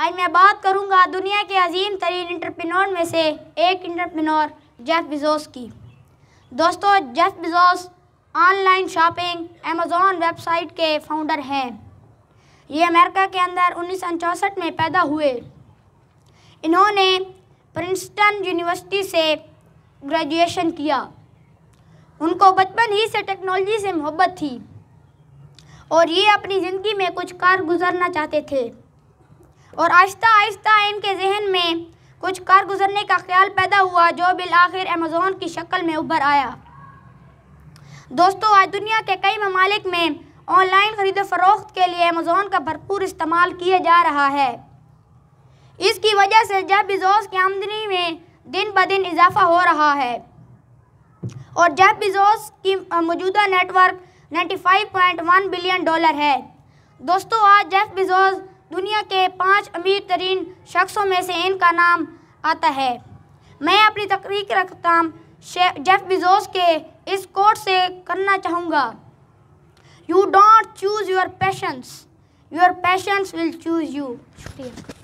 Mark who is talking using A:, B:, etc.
A: आज मैं बात करूंगा दुनिया के अजीम तरीन इंटरप्रेन्योर में से एक इंटरप्रेन्योर जेफ बिजोस की दोस्तों Jeff Bezos online shopping Amazon website के फाउंडर हैं ये अमेरिका के अंदर उन्नीस में पैदा हुए इन्होंने प्रिंसटन यूनिवर्सिटी से ग्रेजुएशन किया उनको बचपन ही से टेक्नोलॉजी से मोहब्बत थी और ये अपनी ज़िंदगी में कुछ कार गुजरना चाहते थे और आहिस्ता आहिस्ता इनके जहन में कुछ कार गुजरने का ख्याल पैदा हुआ जो बिल आखिर अमेज़ोन की शक्ल में उभर आया दोस्तों आज दुनिया के कई ममालिक में ऑनलाइन खरीदो फरोख्त के लिए अमेज़ोन का भरपूर इस्तेमाल किया जा रहा है इसकी वजह से जब बिजोस की आमदनी में दिन ब दिन इजाफा हो रहा है और जब बिजोस की मौजूदा नेटवर्क 95.1 बिलियन डॉलर है दोस्तों आज जेफ बिजोस दुनिया के पाँच अमीर तरीन शख्सों में से इनका नाम आता है मैं अपनी तकरीक रखता जेफ बिजोस के इस कोर्ट से करना चाहूँगा you don't choose your passions your passions will choose you शुक्रिया